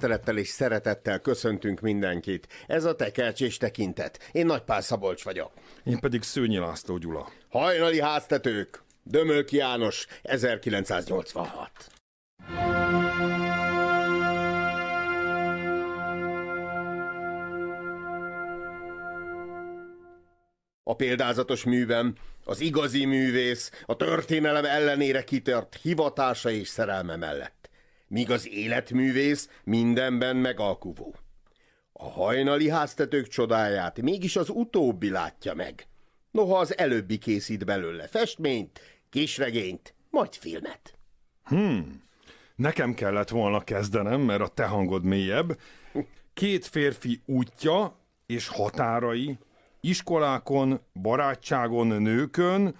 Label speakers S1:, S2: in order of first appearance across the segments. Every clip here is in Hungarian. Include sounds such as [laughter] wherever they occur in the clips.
S1: tisztelettel és szeretettel köszöntünk mindenkit. Ez a Tekercs és Tekintet. Én Pál Szabolcs vagyok. Én pedig Szőnyi László Gyula. Hajnali háztetők! Dömölki János, 1986. A példázatos művem az igazi művész a történelem ellenére kitört hivatása és szerelme mellett míg az életművész mindenben megalkuvó. A hajnali háztetők csodáját mégis az utóbbi látja meg. Noha az előbbi készít belőle festményt, kisregényt, majd filmet.
S2: Hmm, nekem kellett volna kezdenem, mert a te hangod mélyebb. Két férfi útja és határai, iskolákon, barátságon, nőkön,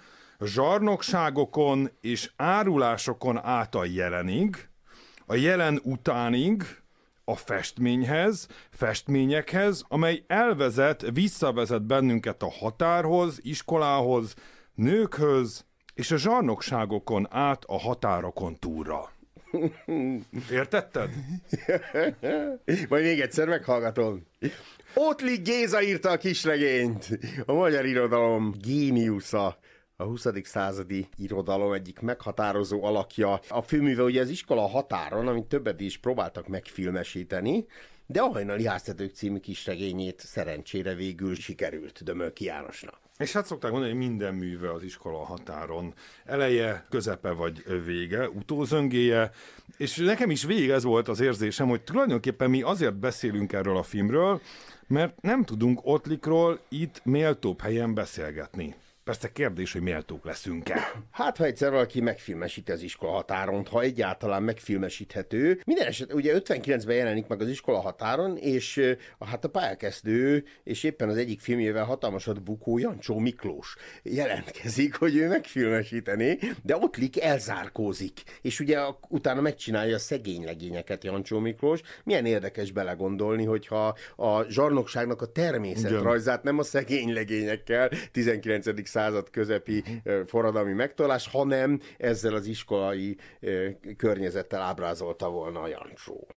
S2: zsarnokságokon és árulásokon által jelenik, a jelen utánig, a festményhez, festményekhez, amely elvezet, visszavezet bennünket a határhoz, iskolához, nőkhöz, és a zsarnokságokon át a határokon túlra. Értetted? Majd még egyszer meghallgatom.
S1: Ottli Géza írta a kisregényt, a magyar irodalom géniusza a 20. századi irodalom egyik meghatározó alakja. A főműve ugye az iskola határon, amit többet is próbáltak megfilmesíteni, de a hajnali háztetők című kisregényét
S2: szerencsére végül sikerült Dömölki Jánosnak. És hát szokták mondani, hogy minden műve az iskola határon. Eleje, közepe vagy vége, utózöngéje, és nekem is végig ez volt az érzésem, hogy tulajdonképpen mi azért beszélünk erről a filmről, mert nem tudunk Ottlikról itt méltóbb helyen beszélgetni. Persze kérdés, hogy méltók leszünk-e. Hát, ha egyszer valaki megfilmesíti az iskola határon, ha egyáltalán
S1: megfilmesíthető. Minden eset, ugye 59-ben jelenik meg az iskola határon, és eh, hát a pályakezdő, és éppen az egyik filmjével hatalmasat bukó Jancsó Miklós jelentkezik, hogy ő megfilmesíteni, de ott lik elzárkózik, és ugye utána megcsinálja a szegény legényeket Jancsó Miklós. Milyen érdekes belegondolni, hogyha a zsarnokságnak a természetrajzát nem a szegény legényekkel 19 század közepi mhm. forradalmi megtolás, hanem ezzel az iskolai környezettel ábrázolta volna a Jancsó.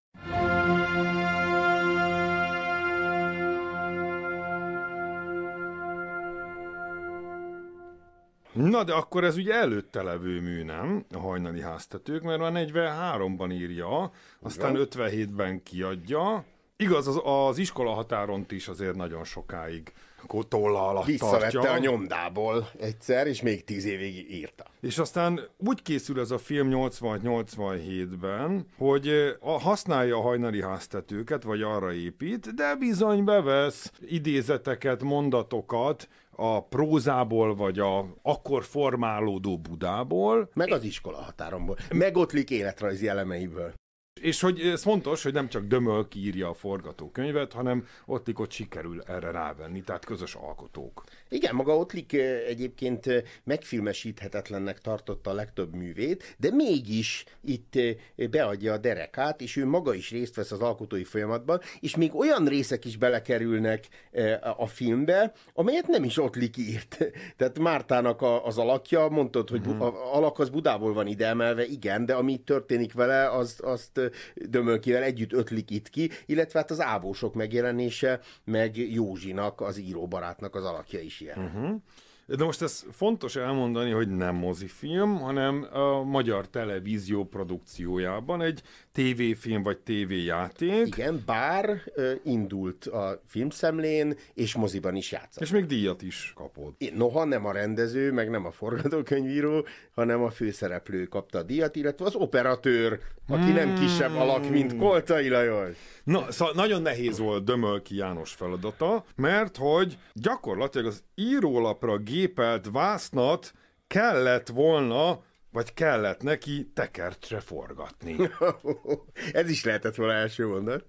S2: Na de akkor ez ugye előtte levő mű, nem? A hajnali háztetők, mert már 43-ban írja, aztán 57-ben kiadja, Igaz, az, az iskola határon is azért nagyon sokáig kotolla alatt Visszavette tartja. a nyomdából egyszer, és még tíz évig írta. És aztán úgy készül ez a film 86-87-ben, hogy eh, használja a hajnali háztetőket, vagy arra épít, de bizony bevesz idézeteket, mondatokat, a prózából, vagy a akkor formálódó Budából. Meg az iskola határomból. Megotlik életrajzi elemeiből. És hogy ez fontos, hogy nem csak Dömöl írja a forgatókönyvet, hanem Otlik ott sikerül erre rávenni, tehát közös alkotók. Igen, maga Otlik egyébként
S1: megfilmesíthetetlennek tartotta a legtöbb művét, de mégis itt beadja a derekát, és ő maga is részt vesz az alkotói folyamatban, és még olyan részek is belekerülnek a filmbe, amelyet nem is Otlik írt. [laughs] Tehát Mártának az alakja, mondtad, hogy hmm. alak az Budából van ide emelve, igen, de ami történik vele, az, azt Dömölkivel együtt ötlik itt ki, illetve hát az ávósok megjelenése,
S2: meg Józsinak, az íróbarátnak az alakja is ilyen. Uh-huh. De most ez fontos elmondani, hogy nem mozifilm, hanem a magyar televízió produkciójában egy tévéfilm vagy tévéjáték. Igen, bár ö, indult a
S1: filmszemlén, és moziban is játszott. És még díjat is kapott. Noha nem a rendező, meg nem a forgatókönyvíró, hanem a főszereplő kapta a díjat, illetve az operatőr, aki hmm. nem kisebb alak, mint
S2: Koltai Lajos. Na, szóval nagyon nehéz volt Dömölki János feladata, mert hogy gyakorlatilag az írólapra gépelt vásznat kellett volna vagy kellett neki tekertre forgatni. [laughs] Ez is lehetett volna első mondat.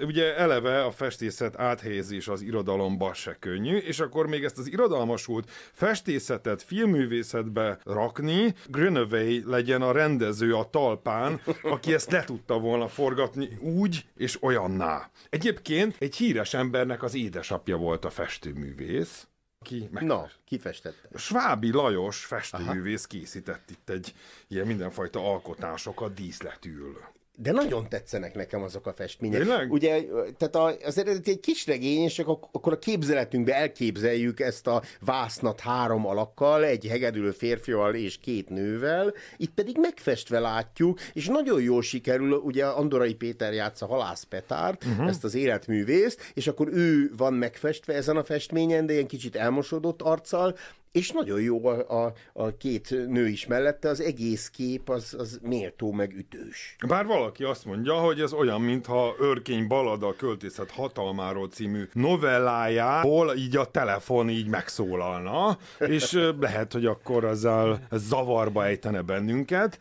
S2: Ugye eleve a festészet áthelyezés az irodalomba se könnyű, és akkor még ezt az irodalmasult festészetet filmművészetbe rakni, Grönövei legyen a rendező a talpán, aki ezt le tudta volna forgatni úgy és olyanná. Egyébként egy híres embernek az édesapja volt a festőművész, ki megfest. Na, kifestette. Svábi Lajos festőművész Aha. készített itt egy ilyen mindenfajta alkotásokat díszletül de nagyon tetszenek nekem azok a festmények.
S1: Tényleg? Ugye, tehát az eredeti egy kis regény, és akkor a képzeletünkbe elképzeljük ezt a vásznat három alakkal, egy hegedülő férfival és két nővel, itt pedig megfestve látjuk, és nagyon jól sikerül, ugye Andorai Péter játsza Halász Petárt, uh-huh. ezt az életművészt, és akkor ő van megfestve ezen a festményen, de ilyen kicsit elmosodott arccal, és nagyon jó a, a,
S2: a két nő is mellette, az egész kép az, az méltó meg ütős. Bár valaki azt mondja, hogy ez olyan, mintha Örkény Balada költészet hatalmáról című novellájából így a telefon így megszólalna, és lehet, hogy akkor ezzel zavarba ejtene bennünket.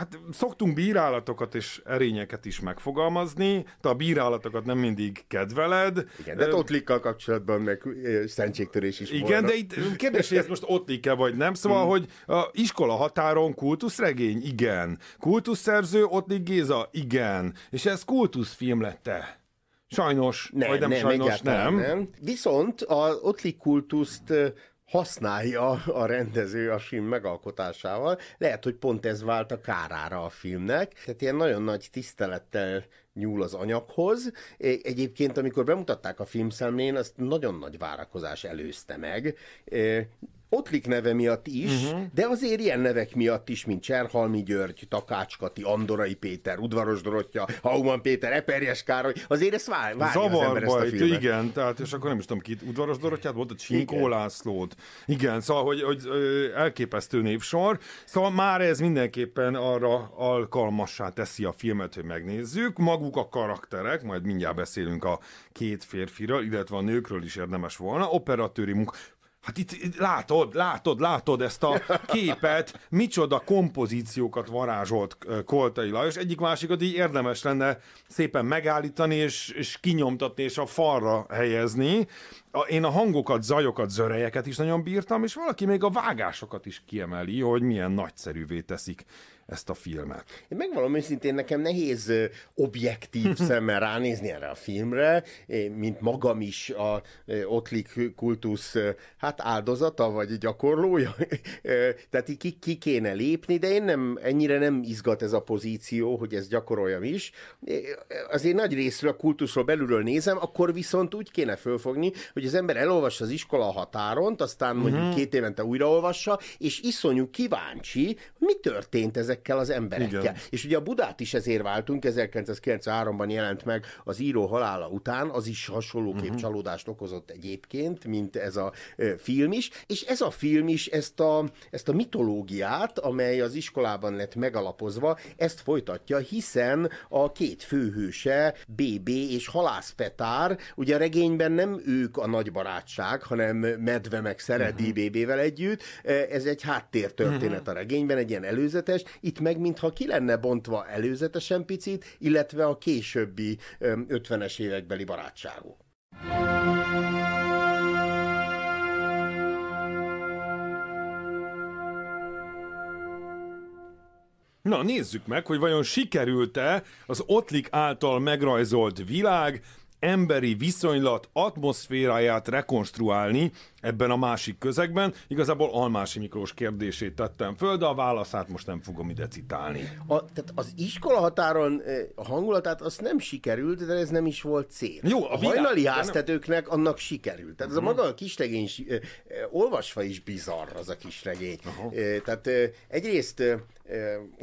S2: Hát szoktunk bírálatokat és erényeket is megfogalmazni, te a bírálatokat nem mindig kedveled. Igen, de otlikkal kapcsolatban meg szentségtörés is Igen, volna. de itt kérdés, hogy ez most otlik e vagy nem, szóval, hmm. hogy a iskola határon kultuszregény? Igen. Kultuszszerző Ottlik Géza? Igen. És ez kultuszfilm lette. Sajnos, nem, vagy nem, nem sajnos, nem. nem.
S1: Viszont az otlik kultuszt használja a rendező a film megalkotásával. Lehet, hogy pont ez vált a kárára a filmnek. Tehát ilyen nagyon nagy tisztelettel nyúl az anyaghoz. E, egyébként, amikor bemutatták a filmszemlén, azt nagyon nagy várakozás előzte meg. E, Ottlik neve miatt is, uh-huh. de azért ilyen nevek miatt is, mint Cserhalmi György, Takács Kati, Andorai Péter, Udvaros Dorottya, Hauman Péter, Eperjes Károly, azért ezt vár, várja Zavar az ember bajt, ezt a filmet.
S2: Igen, tehát, és akkor nem is tudom ki, Udvaros Dorottyát, volt a Csinkó igen. Lászlót. Igen, szóval, hogy, hogy elképesztő névsor. Szóval már ez mindenképpen arra alkalmassá teszi a filmet, hogy megnézzük. Maguk a karakterek, majd mindjárt beszélünk a két férfiről, illetve a nőkről is érdemes volna. Operatőri munka Hát itt látod, látod, látod ezt a képet, micsoda kompozíciókat varázsolt Koltai Lajos, egyik másikat így érdemes lenne szépen megállítani és, és kinyomtatni és a falra helyezni a, én a hangokat, zajokat, zörejeket is nagyon bírtam, és valaki még a vágásokat is kiemeli, hogy milyen nagyszerűvé teszik ezt a filmet. Én megvallom őszintén, nekem nehéz
S1: objektív [laughs] szemmel ránézni erre a filmre, mint magam is a Otlik kultusz hát áldozata, vagy gyakorlója. [laughs] Tehát így ki, ki kéne lépni, de én nem, ennyire nem izgat ez a pozíció, hogy ezt gyakoroljam is. Azért nagy részről a kultuszról belülről nézem, akkor viszont úgy kéne fölfogni, hogy hogy az ember elolvassa az iskola határont, aztán mondjuk mm-hmm. két évente újraolvassa, és iszonyú kíváncsi, mi történt ezekkel az emberekkel. Igen. És ugye a Budát is ezért váltunk, 1993-ban jelent meg az író halála után, az is hasonlóképp mhm. mm-hmm. csalódást okozott egyébként, mint ez a film is, és ez a film is ezt a, ezt a mitológiát, amely az iskolában lett megalapozva, ezt folytatja, hiszen a két főhőse, BB és Halász Petár, ugye a regényben nem ők a nagy barátság, hanem medve meg szeret uh-huh. Mhm. DBB-vel együtt. E, ez egy háttértörténet uh-huh. a regényben, egy ilyen előzetes. Itt meg mintha ki lenne bontva előzetesen picit, illetve a későbbi 50-es évekbeli barátságok.
S2: Na nézzük meg, hogy vajon sikerült-e az Otlik által megrajzolt világ emberi viszonylat atmoszféráját rekonstruálni, ebben a másik közegben. Igazából Almási Miklós kérdését tettem föl, de a válaszát most nem fogom ide citálni.
S1: A, tehát az iskola határon eh, a hangulatát azt nem sikerült, de ez nem is volt cél. Jó, a, a világ, hajnali háztetőknek nem... annak sikerült. Tehát uh-huh. ez a mhm. maga a kisregény, eh, eh, olvasva is bizarr az a kisregény. Uh-huh. Tehát egyrészt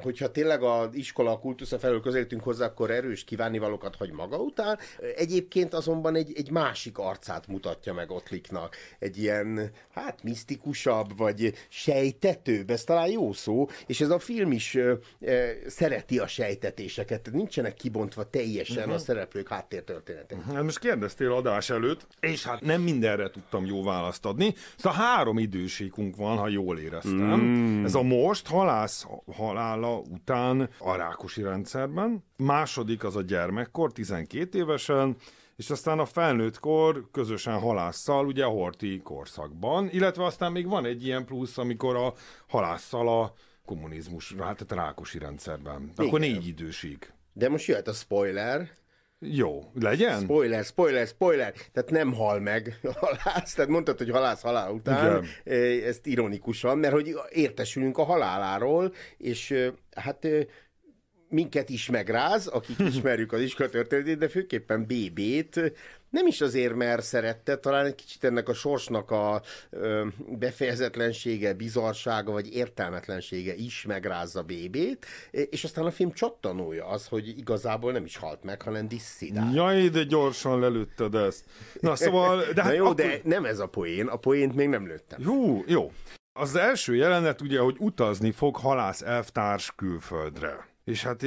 S1: hogyha tényleg az iskola a kultusza felől közelítünk hozzá, akkor erős kívánivalókat hagy maga után. Egyébként azonban egy, egy másik arcát mutatja meg otliknak Egy ilyen, hát misztikusabb, vagy sejtetőbb, ez talán jó szó, és ez a film is ö, ö, szereti a sejtetéseket, nincsenek kibontva teljesen uh-huh. a mhm.
S2: szereplők háttértörténetek. Uh-huh. Mhm. Hát most kérdeztél adás előtt, és hát nem mindenre tudtam jó választ adni, szóval három időségünk van, ha jól éreztem. Mm. Ez a most, halász halála után a rákosi rendszerben, második az a gyermekkor, 12 évesen, és aztán a felnőtt kor közösen halásszal, ugye a horti korszakban, illetve aztán még van egy ilyen plusz, amikor a halásszal a kommunizmus, hát a rákosi rendszerben. Igen. Akkor négy idősig.
S1: De most jöhet a spoiler, jó, legyen? Spoiler, spoiler, spoiler. Tehát nem hal meg a halász. Tehát mondtad, hogy halász halál után. Igen. Ezt ironikusan, mert hogy értesülünk a haláláról, és hát minket is megráz, akik ismerjük az iskola történetét, de főképpen BB-t, nem is azért, mert szerette, talán egy kicsit ennek a sorsnak a ö, befejezetlensége, bizarsága vagy értelmetlensége is megrázza bb és aztán a film csattanója az, hogy igazából nem is halt meg, hanem
S2: disszidált. Jaj, de gyorsan lelőtted ezt. Na szóval... De [laughs] hát Na jó, akkor... de nem ez a poén, a poént még nem lőttem. Jó, jó. Az első jelenet ugye, hogy utazni fog halász elvtárs külföldre és hát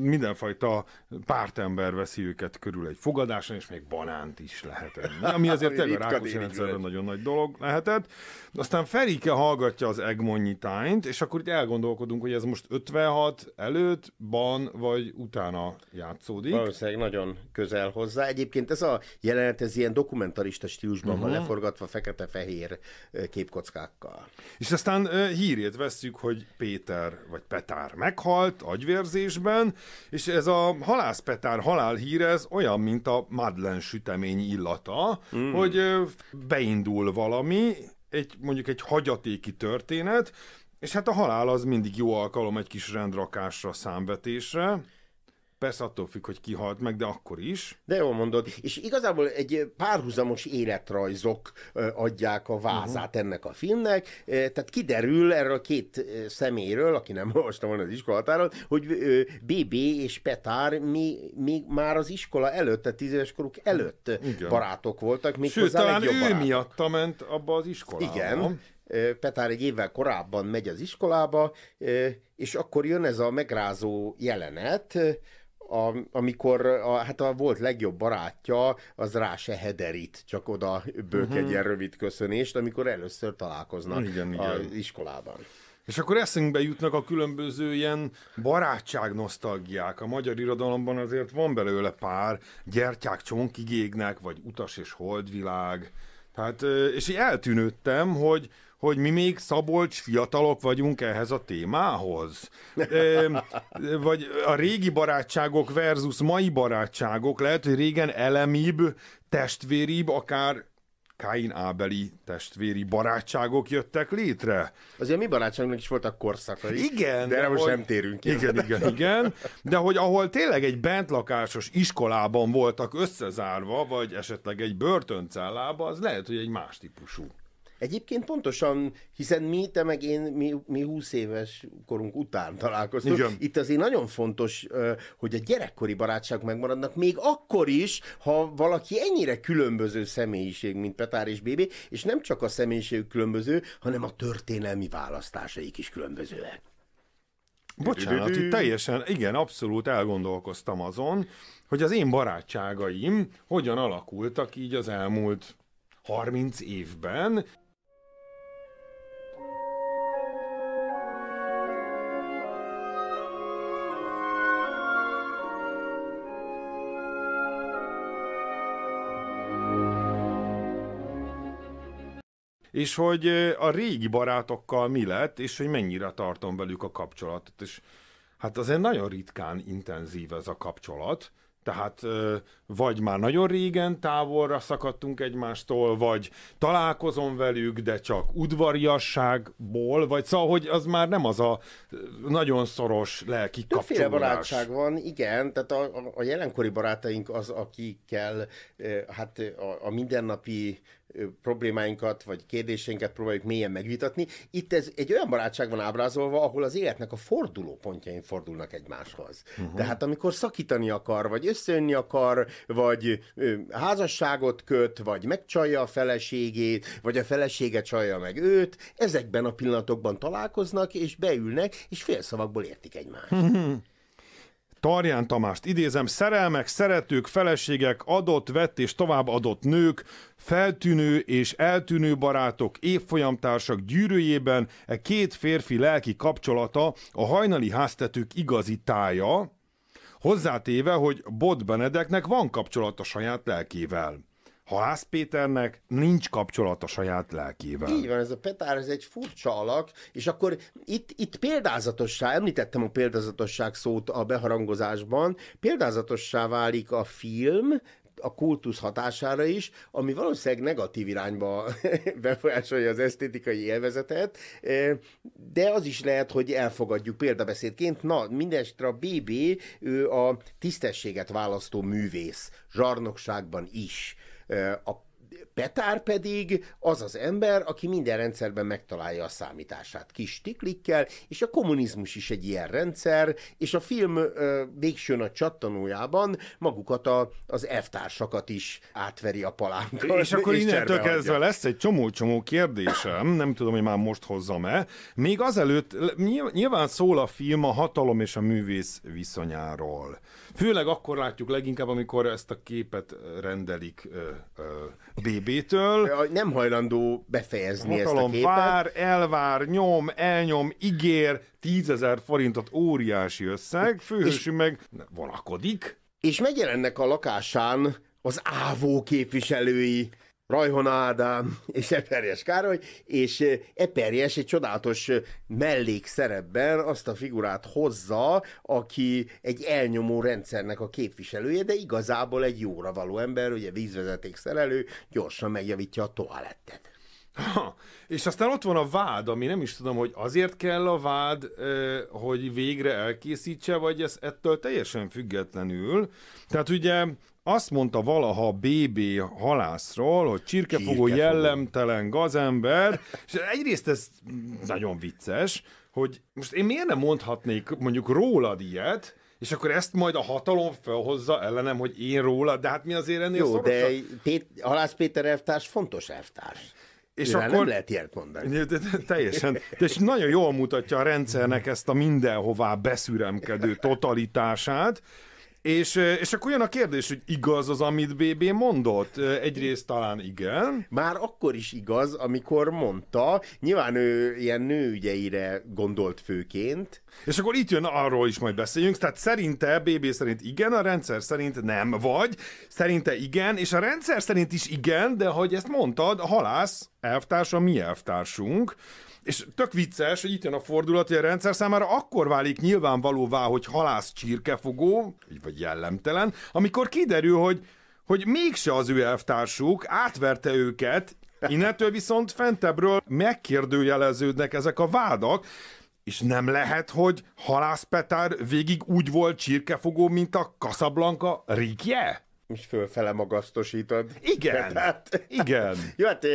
S2: mindenfajta pártember veszi őket körül egy fogadáson, és még banánt is lehet enni, ami azért [laughs] tényleg Rákos rendszerben nagyon nagy dolog lehetett. Aztán Ferike hallgatja az Egmond és akkor itt elgondolkodunk, hogy ez most 56 előtt, ban vagy utána játszódik. Valószínűleg nagyon közel hozzá. Egyébként ez a jelenet, ez ilyen dokumentarista stílusban uh-huh. van mhm.
S1: leforgatva fekete-fehér képkockákkal.
S2: És aztán hírét vesszük, hogy Péter vagy Petár már meghalt agyvérzésben, és ez a halászpetár halálhír, ez olyan, mint a Madlen sütemény illata, mm. hogy beindul valami, egy, mondjuk egy hagyatéki történet, és hát a halál az mindig jó alkalom egy kis rendrakásra, számvetésre. Persze attól függ, hogy ki halt meg, de akkor is. De jól mondod. És igazából egy párhuzamos életrajzok
S1: adják a vázát uh-huh. ennek a filmnek. Tehát kiderül erről a két szeméről, aki nem [laughs] olvasta volna az iskolatáról, hogy BB és Petár mi, mi már az iskola előtt, tehát tízéves koruk előtt Igen. barátok voltak. Még Sőt, talán ő barátok.
S2: miatta ment abba az iskolába. Igen.
S1: Petár egy évvel korábban megy az iskolába, és akkor jön ez a megrázó jelenet, a, amikor a, hát a volt legjobb barátja, az rá se hederít, csak oda
S2: bők egy mhm. ilyen rövid köszönést, amikor először találkoznak igen, igen. az iskolában. És akkor eszünkbe jutnak a különböző ilyen barátságnosztalgiák. A magyar irodalomban azért van belőle pár, gyertyák csonkigégnek, vagy utas és holdvilág. Tehát, és így eltűnődtem, hogy, hogy mi még Szabolcs fiatalok vagyunk ehhez a témához. E, vagy a régi barátságok versus mai barátságok, lehet, hogy régen elemibb, testvéribb, akár Káin Ábeli testvéri barátságok jöttek létre. Azért mi barátságunknak is voltak korszakai. Igen. De erre most hogy... nem térünk ki. Igen, igen, igen. De hogy ahol tényleg egy bentlakásos iskolában voltak összezárva, vagy esetleg egy börtöncellában, az lehet, hogy egy más típusú.
S1: Egyébként pontosan, hiszen mi, te meg én, mi, mi 20 éves korunk után találkoztunk. Igen. Itt azért nagyon fontos, hogy a gyerekkori barátság megmaradnak, még akkor is, ha valaki ennyire különböző személyiség, mint Petár és Bébé, és nem csak a személyiség különböző, hanem a történelmi választásaik is különbözőek. Bocsánat, itt teljesen,
S2: igen, abszolút elgondolkoztam azon, hogy az én barátságaim hogyan alakultak így az elmúlt 30 évben, és hogy a régi barátokkal mi lett, és hogy mennyire tartom velük a kapcsolatot. És hát azért nagyon ritkán intenzív ez a kapcsolat, tehát vagy már nagyon régen távolra szakadtunk egymástól, vagy találkozom velük, de csak udvariasságból, vagy szóval, hogy az már nem az a nagyon szoros lelki kapcsolódás. Többféle barátság
S1: van, igen, tehát a, a, a jelenkori barátaink az, akikkel hát a, a mindennapi problémáinkat, vagy kérdéseinket próbáljuk mélyen megvitatni. Itt ez egy olyan barátság van ábrázolva, ahol az életnek a forduló pontjain fordulnak egymáshoz. Uh-huh. Tehát amikor szakítani akar, vagy összeönni akar, vagy ö, házasságot köt, vagy megcsalja a feleségét, vagy a felesége csalja meg őt, ezekben a pillanatokban találkoznak, és beülnek, és félszavakból értik
S2: egymást. Uh-huh. [laughs] Tarján Tamást idézem, szerelmek, szeretők, feleségek, adott, vett és tovább adott nők, feltűnő és eltűnő barátok, évfolyamtársak gyűrűjében e két férfi lelki kapcsolata a hajnali háztetők igazi tája, hozzátéve, hogy Bot Benedeknek van kapcsolata saját lelkével. Halász Péternek nincs kapcsolat a saját lelkével. Így van, ez a Petár, ez egy furcsa alak, és
S1: akkor itt, itt példázatossá, említettem a példázatosság szót a beharangozásban, példázatossá válik a film, a kultusz hatására is, ami valószínűleg negatív irányba [laughs] befolyásolja az esztétikai élvezetet, eh, de az is lehet, hogy elfogadjuk példabeszédként. Na, mindestre a BB, ő a tisztességet választó művész, zsarnokságban is. A Petár pedig az az ember, aki minden rendszerben megtalálja a számítását kis tiklikkel, és a kommunizmus is egy ilyen rendszer, és a film ö, végső nagy csattanójában magukat a, az elvtársakat is átveri a palánkra. És akkor és innentől kezdve
S2: lesz egy csomó-csomó kérdésem, nem tudom, hogy már most hozzam-e. Még azelőtt nyilván szól a film a hatalom és a művész viszonyáról. Főleg akkor látjuk leginkább, amikor ezt a képet rendelik ö, ö, BB-től. Nem hajlandó befejezni Hatalom ezt a képet. vár, elvár, nyom, elnyom, ígér, tízezer forintot óriási összeg, főhősünk meg vonakodik.
S1: És megjelennek a lakásán az ávó képviselői. Rajhon Ádám és Eperjes Károly, és Eperjes egy csodálatos mellékszerepben azt a figurát hozza, aki egy elnyomó rendszernek a képviselője, de igazából egy jóra való ember, ugye vízvezeték szerelő, gyorsan megjavítja a
S2: toalettet. Ha, és aztán ott van a vád, ami nem is tudom, hogy azért kell a vád, hogy végre elkészítse, vagy ez ettől teljesen függetlenül. Tehát ugye azt mondta valaha BB halászról, hogy csirkefogó, csirkefogó. jellemtelen gazember, és egyrészt ez nagyon vicces, hogy most én miért nem mondhatnék mondjuk rólad ilyet, és akkor ezt majd a hatalom felhozza ellenem, hogy én róla, de hát mi azért ennél Jó, de Pét- Halász Péter elvtárs fontos elvtárs. És Mivel akkor nem lehet ilyet mondani. Teljesen. És nagyon jól mutatja a rendszernek ezt a mindenhová beszüremkedő totalitását, és, és akkor jön a kérdés, hogy igaz az, amit BB mondott? Egyrészt talán igen.
S1: Már akkor is igaz, amikor mondta, nyilván ő ilyen nőügyeire gondolt
S2: főként, és akkor itt jön, arról is majd beszéljünk, tehát szerinte, BB szerint igen, a rendszer szerint nem, vagy szerinte igen, és a rendszer szerint is igen, de hogy ezt mondtad, a halász a mi elvtársunk, és tök vicces, hogy itt jön a fordulat, hogy a rendszer számára akkor válik nyilvánvalóvá, hogy halász csirkefogó, vagy jellemtelen, amikor kiderül, hogy hogy mégse az ő elvtársuk, átverte őket, innentől viszont fentebbről megkérdőjeleződnek ezek a vádak, és nem lehet, hogy Halász Petár végig úgy volt csirkefogó, mint a Casablanca Rikje? most fölfele magasztosítod. Igen, [laughs] tehát, igen. [laughs]
S1: Jó, hát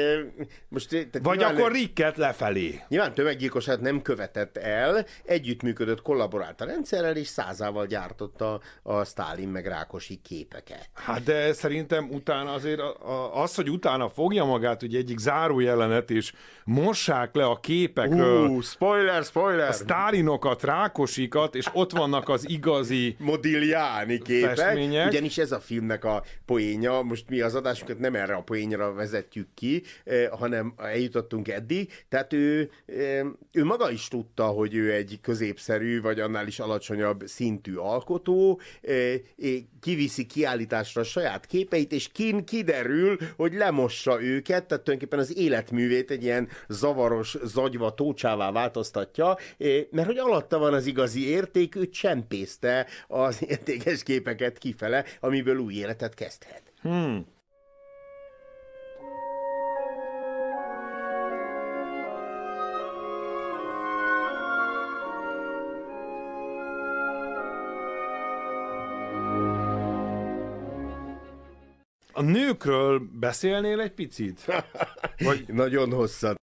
S1: most...
S2: Tehát Vagy nyilván, akkor Rikket lefelé.
S1: Nyilván tömeggyilkosát nem követett el, együttműködött, kollaborált a rendszerrel, és százával gyártotta a Stálin meg Rákosi képeket.
S2: Hát de szerintem utána azért az, hogy utána fogja magát, hogy egyik zárójelenet, és mossák le a képekről. Ú, spoiler, spoiler! A Stálinokat, Rákosikat, és ott vannak az igazi... Modigliani képek, festmények. ugyanis
S1: ez a filmnek ennek a poénja. Most mi az adásunkat nem erre a poénra vezetjük ki, eh, hanem eljutottunk eddig. Tehát ő, eh, ő maga is tudta, hogy ő egy középszerű, vagy annál is alacsonyabb szintű alkotó, eh, kiviszi kiállításra a saját képeit, és kin kiderül, hogy lemossa őket, tehát tulajdonképpen az életművét egy ilyen zavaros, zagyva tócsává változtatja, mert hogy alatta van az igazi érték, ő csempészte az [laughs] értékes képeket kifele, amiből új élet életet kezdhet.
S2: Hmm. A nőkről beszélnél egy picit? [laughs] Vagy... Nagyon hosszat.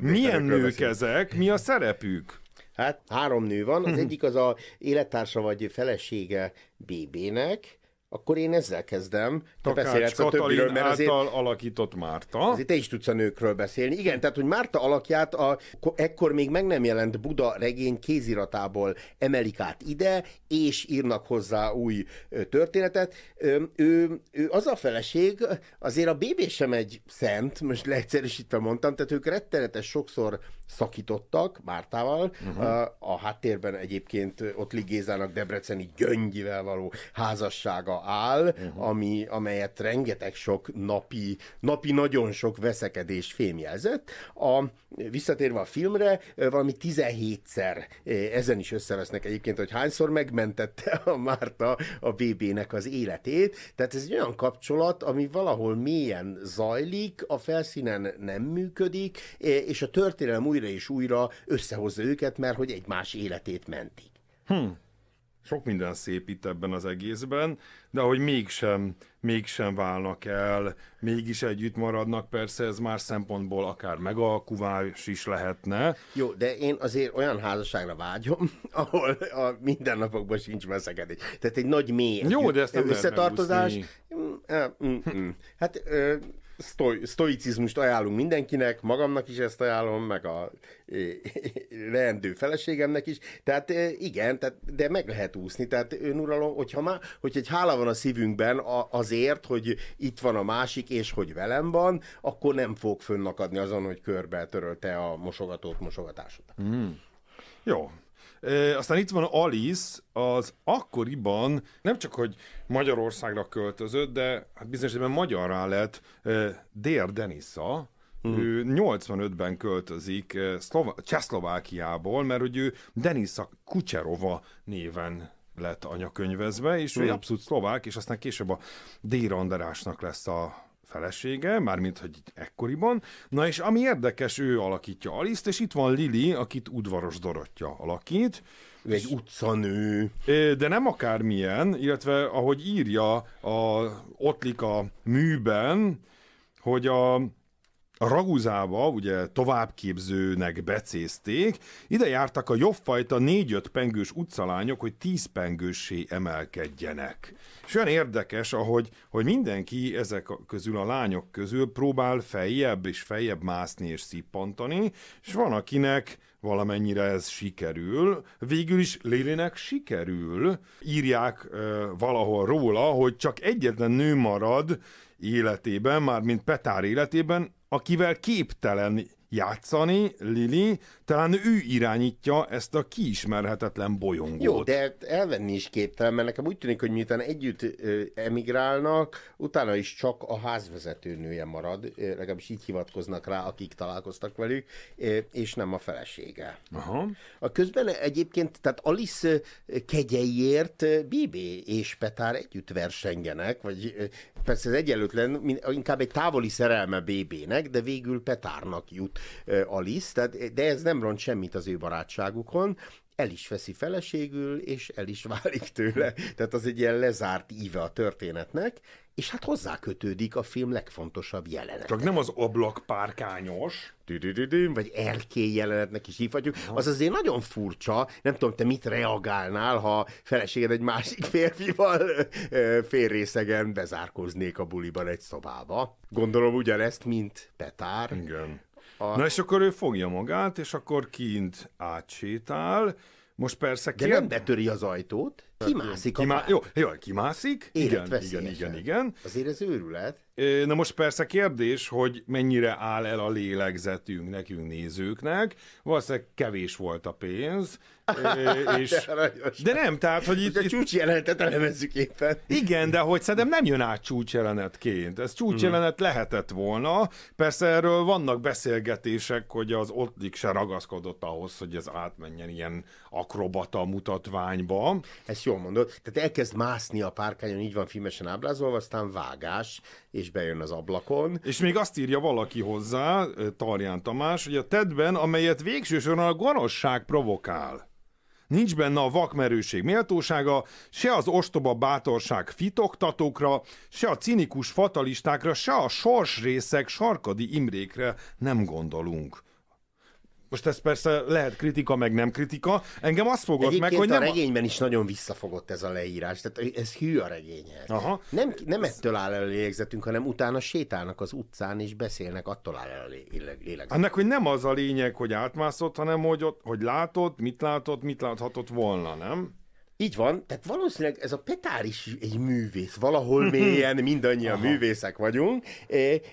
S2: Milyen nők beszélni. ezek? Mi a szerepük?
S1: Hát három nő van, az hmm. egyik az a élettársa vagy felesége BB-nek, akkor én ezzel kezdem. Te Takács beszélhetsz a többiről, mert azért... által
S2: alakított Márta.
S1: Azért te is tudsz a nőkről beszélni. Igen, tehát, hogy Márta alakját a, ekkor még meg nem jelent Buda regény kéziratából emelik át ide, és írnak hozzá új történetet. Ő, ő, ő az a feleség, azért a bébé sem egy szent, most leegyszerűsítve mondtam, tehát ők rettenetes sokszor szakítottak Mártával. Uh-huh. A, háttérben egyébként ott Ligézának Debreceni Gyöngyivel való házassága áll, uh-huh. ami, amelyet rengeteg sok napi, napi nagyon sok veszekedés fémjelzett. A, visszatérve a filmre, valami 17-szer ezen is összevesznek egyébként, hogy hányszor megmentette a Márta a BB-nek az életét. Tehát ez egy olyan kapcsolat, ami valahol mélyen zajlik, a felszínen nem működik, és a történelem újra újra és újra összehozza őket, mert
S2: hogy egymás életét mentik. Hm. Sok minden szép itt ebben az egészben, de hogy mégsem, mégsem válnak el, mégis együtt maradnak, persze ez már szempontból akár megalkuvás is lehetne.
S1: Jó, de én azért olyan házasságra vágyom, [laughs] ahol a mindennapokban sincs veszekedés. Tehát egy nagy mély Jó, de ezt nem összetartozás. Mm, eh, mm, mm. Hát sztoicizmust ajánlunk mindenkinek, magamnak is ezt ajánlom, meg a [laughs] leendő feleségemnek is. Tehát igen, tehát, de meg lehet úszni. Tehát önuralom, hogyha már, hogy egy hála van a szívünkben azért, hogy itt van a másik, és hogy velem van, akkor nem fog fönnakadni azon, hogy körbe törölte a mosogatót mosogatásod.
S2: Mm. Jó, E, aztán itt van Alice, az akkoriban nem csak, hogy Magyarországra költözött, de hát bizonyos magyarra lett e, Dér Denisa, Hmm. Ő 85-ben költözik Szlova- Csehszlovákiából, mert hogy ő Denisa Kucserova néven lett anyakönyvezve, és ő mhm. abszolút szlovák, és aztán később a Dér Andrásnak lesz a felesége, mármint, hogy ekkoriban. Na és ami érdekes, ő alakítja Aliszt, és itt van Lili, akit udvaros Dorottya alakít. Ő egy utcanő. De nem akármilyen, illetve ahogy írja a Otlik a műben, hogy a a Raguzába ugye továbbképzőnek becézték, ide jártak a jobbfajta négy-öt pengős utcalányok, hogy tíz pengősé emelkedjenek. És olyan érdekes, ahogy hogy mindenki ezek közül, a lányok közül próbál feljebb és feljebb mászni és szippantani, és van akinek valamennyire ez sikerül. Végül is Lilinek sikerül. Írják ö, valahol róla, hogy csak egyetlen nő marad életében, mármint Petár életében, akivel képtelen játszani, Lili, talán ő irányítja ezt a kiismerhetetlen bolyongót. Jó, de elvenni is képtelen, mert nekem úgy tűnik, hogy miután együtt
S1: emigrálnak, utána is csak a házvezetőnője marad, legalábbis így hivatkoznak rá, akik találkoztak velük, és nem a felesége. Aha. A közben egyébként, tehát Alice kegyeiért BB és Petár együtt versengenek, vagy persze ez egyenlőtlen, inkább egy távoli szerelme BB-nek, de végül Petárnak jut Alice, tehát, eh, de ez nem ront semmit az ő barátságukon, el is veszi feleségül, és el is válik tőle. Tehát az egy ilyen lezárt íve a történetnek, és hát hozzákötődik a film legfontosabb jelenet. Csak nem az ablak párkányos. Vagy erkély jelenetnek is hívhatjuk. Az azért nagyon furcsa, nem tudom, te mit reagálnál, ha feleséged egy másik férfival félrészegen bezárkoznék a buliban egy szobába. Gondolom ugyanezt, mint
S2: Petár. Igen a... Na és akkor ő fogja magát, és akkor kint átsétál. Most persze... De kér... nem betöri az ajtót? Kimászik a Kimá... Jó, jó, kimászik. Igen, igen, igen, igen. Azért ez őrület. Na most persze kérdés, hogy mennyire áll el a lélegzetünk nekünk nézőknek. Valószínűleg kevés volt a pénz. [laughs] És... De, de nem, tehát, hogy itt... De csúcsjelenetet elemezzük éppen. Igen, de hogy szerintem nem jön át csúcsjelenetként. Ez csúcsjelenet mhm. hmm. lehetett volna. Persze erről vannak beszélgetések, hogy az ottig se ragaszkodott ahhoz, hogy ez átmenjen ilyen akrobata mutatványba. Ezt jól mondod, tehát elkezd mászni a párkányon, így van filmesen ábrázolva, aztán vágás, és bejön az ablakon. És még azt írja valaki hozzá, Tarján Tamás, hogy a tedben, amelyet végsősorban a gonoszság provokál. Nincs benne a vakmerőség méltósága, se az ostoba bátorság fitoktatókra, se a cinikus fatalistákra, se a sorsrészek sarkadi imrékre nem gondolunk. Most ez persze lehet kritika, meg nem kritika. Engem azt fogott Egyébként meg, hogy a nem... a regényben is nagyon visszafogott ez a leírás. Tehát ez hű a regényhez.
S1: Aha. Nem, nem ez... ettől áll el a lélegzetünk, hanem utána sétálnak az utcán és beszélnek, attól áll el a lélegzetünk. Annak,
S2: hogy nem az a lényeg, hogy átmászott, hanem hogy, ott, hogy látott, mit látott, mit láthatott volna, nem? Így van, tehát valószínűleg ez a Petár is egy
S1: művész, valahol mhm. mélyen mindannyian Aha. művészek vagyunk.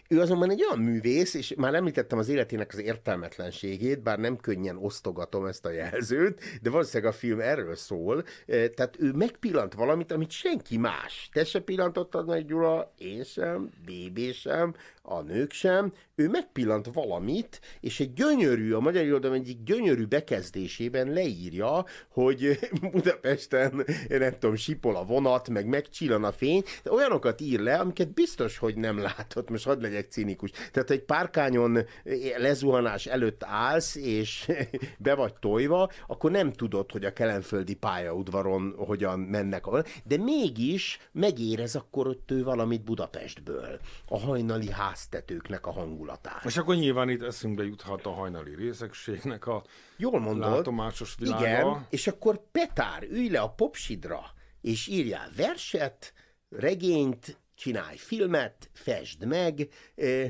S1: Ő azonban egy olyan művész, és már említettem az életének az értelmetlenségét, bár nem könnyen osztogatom ezt a jelzőt, de valószínűleg a film erről szól. Tehát ő megpillant valamit, amit senki más. Te se pillantottad, Nagy Gyula, én sem, Bébé sem, a nők sem, ő megpillant valamit, és egy gyönyörű, a magyar irodalom egyik gyönyörű bekezdésében leírja, hogy [laughs] Budapesten, nem tudom, sipol a vonat, meg megcsillan a fény, de olyanokat ír le, amiket biztos, hogy nem látott, most hadd legyek cínikus. Tehát egy párkányon lezuhanás előtt állsz, és [laughs] be vagy tojva, akkor nem tudod, hogy a kelenföldi pályaudvaron hogyan mennek, de mégis megérez akkor ott ő valamit Budapestből. A hajnali ház háztetőknek a hangulatát.
S2: És akkor nyilván itt eszünkbe juthat a hajnali részegségnek a Jól mondod, látomásos világa. Igen, és akkor Petár, ülj le a popsidra, és írjál verset,
S1: regényt, csinálj filmet, fesd meg, ö,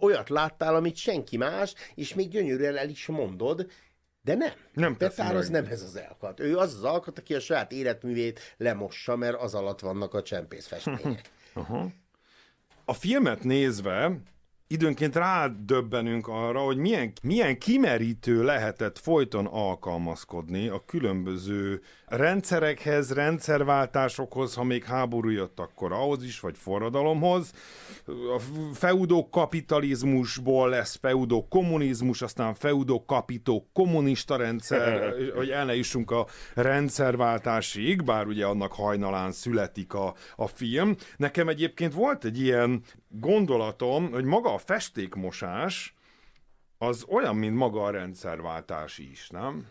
S1: olyat láttál, amit senki más, és még gyönyörűen el is mondod, de nem. nem Petár az nem ez az alkat. Ő az az alkat, aki a saját életművét lemossa, mert az alatt vannak a csempészfestmények.
S2: uh-huh a filmet nézve időnként rádöbbenünk arra, hogy milyen, milyen kimerítő lehetett folyton alkalmazkodni a különböző rendszerekhez, rendszerváltásokhoz, ha még háború jött, akkor ahhoz is, vagy forradalomhoz. A feudokapitalizmusból kapitalizmusból lesz feudokommunizmus, kommunizmus, aztán feudokapitó kommunista rendszer, [laughs] hogy el ne jussunk a rendszerváltásig, bár ugye annak hajnalán születik a, a film. Nekem egyébként volt egy ilyen gondolatom, hogy maga a festékmosás az olyan, mint maga a rendszerváltás is, nem?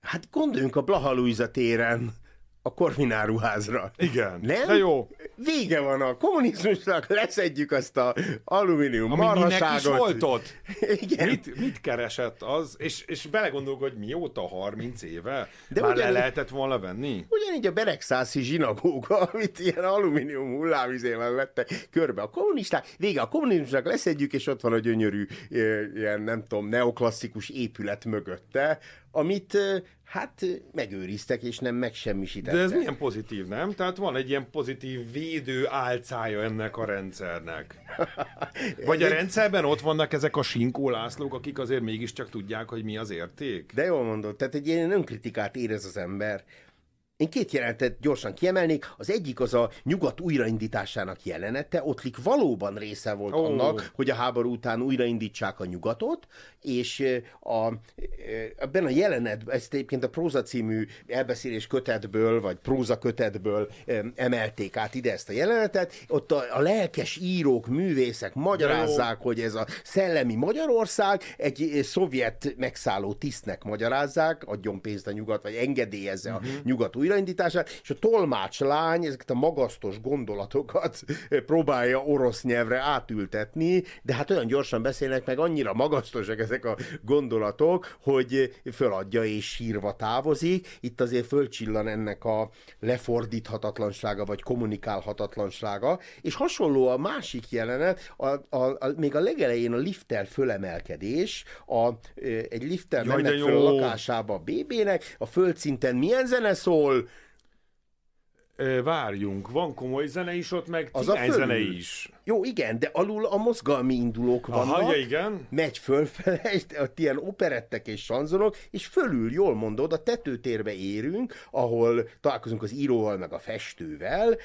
S2: Hát gondoljunk a Blaha Luisa téren a korvináruházra. Igen. Nem? De
S1: jó. Vége van a kommunizmusnak, leszedjük azt a alumínium Ami marhaságot. Ami volt
S2: ott. Igen. Mit, mit keresett az? És, és belegondolok, hogy mióta 30 éve De már le lehetett volna venni?
S1: Ugyanígy a beregszászi zsinagóga, [laughs] amit ilyen alumínium hullámizével vettek körbe. A kommunisták, vége a kommunizmusnak leszedjük, és ott van a gyönyörű eh, ilyen, nem tudom, neoklasszikus épület mögötte, amit hát megőriztek, és nem megsemmisítettek. De ez milyen
S2: pozitív, nem? Tehát van egy ilyen pozitív védő álcája ennek a rendszernek. [laughs] Vagy a rendszerben ott vannak ezek a sinkó Lászlók, akik azért mégiscsak tudják, hogy mi az érték? De jól mondod, tehát egy ilyen
S1: önkritikát érez az ember, én két jelentet gyorsan kiemelnék. Az egyik az a nyugat újraindításának jelenete. Ottlik valóban része volt oh. annak, hogy a háború után újraindítsák a nyugatot, és a, ebben a jelenetben, ezt egyébként a próza című elbeszélés kötetből, vagy próza kötetből emelték át ide ezt a jelenetet. Ott a, a lelkes írók, művészek magyarázzák, oh. hogy ez a szellemi Magyarország egy szovjet megszálló tisztnek magyarázzák, adjon pénzt a nyugat, vagy engedélyezze uh-huh. a mhm. nyugat újra újraindítását, és a tolmács lány ezeket a magasztos gondolatokat [laughs] próbálja orosz nyelvre átültetni, de hát olyan gyorsan beszélnek, meg annyira magasztosak ezek a gondolatok, hogy föladja és sírva távozik. Itt azért fölcsillan ennek a lefordíthatatlansága, vagy kommunikálhatatlansága, és hasonló a másik jelenet, a, a, a, még a legelején a lifttel fölemelkedés, a, egy lifttel Jaj, mennek föl a lakásába a BB-nek, a földszinten milyen zene szól, várjunk, van komoly
S2: zene is ott, meg az a e fölül, zene is.
S1: Jó, igen, de alul a mozgalmi indulók vannak. Aha, ja, igen. Megy fölfele, [laughs] és ott ilyen operettek és sanzonok, és fölül, jól mondod, a tetőtérbe érünk, ahol találkozunk az íróval, meg a festővel,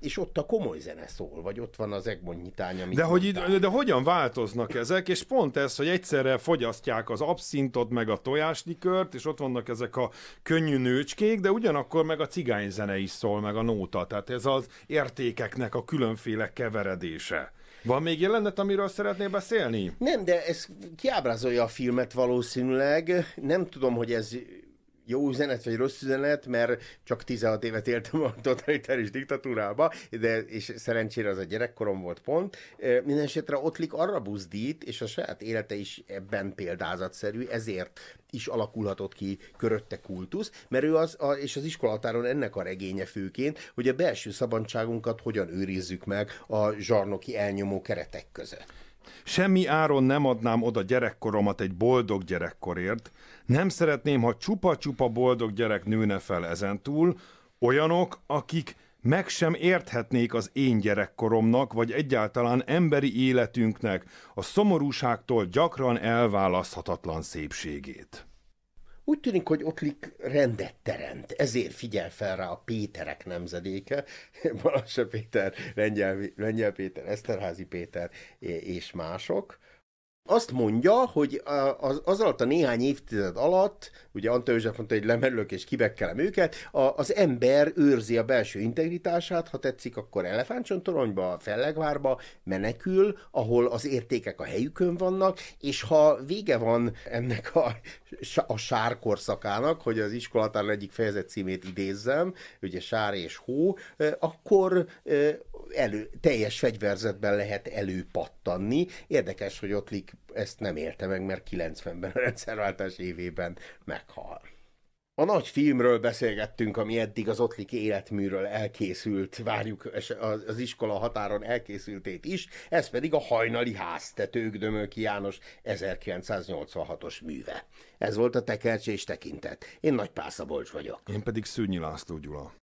S1: és ott a komoly zene szól, vagy ott van az Egmond nyitánya. De, hogy,
S2: de hogyan változnak ezek? És pont ez, hogy egyszerre fogyasztják az abszintot, meg a tojáslikört, és ott vannak ezek a könnyű nőcskék, de ugyanakkor meg a cigányzene is szól, meg a nóta. Tehát ez az értékeknek a különféle keveredés kérdése. Van még jelenet, amiről szeretnél beszélni? Nem, de ez kiábrázolja a filmet
S1: valószínűleg. Nem tudom, hogy ez jó üzenet vagy rossz üzenet, mert csak 16 évet éltem a totalitáris diktatúrába, de, és szerencsére az a gyerekkorom volt pont. Mindenesetre Ottlik arra buzdít, és a saját élete is ebben példázatszerű, ezért is alakulhatott ki körötte kultusz, mert ő az, a, és az iskolatáron ennek a regénye főként, hogy a belső szabadságunkat
S2: hogyan őrizzük meg a zsarnoki elnyomó keretek között. Semmi áron nem adnám oda gyerekkoromat egy boldog gyerekkorért. Nem szeretném, ha csupa-csupa boldog gyerek nőne fel ezentúl, olyanok, akik meg sem érthetnék az én gyerekkoromnak, vagy egyáltalán emberi életünknek a szomorúságtól gyakran elválaszthatatlan szépségét.
S1: Úgy tűnik, hogy Otlik rendet teremt, ezért figyel fel rá a Péterek nemzedéke, [laughs] Balassa Péter, Lengyel, Lengyel Péter, Eszterházi Péter és mások, azt mondja, hogy az, az alatt a néhány évtized alatt, ugye Anta József mondta, hogy lemerülök és kibekkelem őket, a, az ember őrzi a belső integritását, ha tetszik, akkor elefántcsontoronyba, fellegvárba menekül, ahol az értékek a helyükön vannak, és ha vége van ennek a, a sárkorszakának, hogy az iskolatár egyik fejezet címét idézzem, ugye sár és hó, akkor elő, teljes fegyverzetben lehet előpattanni. Érdekes, hogy ott ezt nem érte meg, mert 90-ben a rendszerváltás évében meghal. A nagy filmről beszélgettünk, ami eddig az Ottlik életműről elkészült, várjuk az iskola határon elkészültét is, ez pedig a hajnali háztetők Dömölki János 1986-os műve. Ez volt a tekercs és tekintet. Én Nagy Pászabolcs vagyok.
S2: Én pedig Szűnyi László Gyula.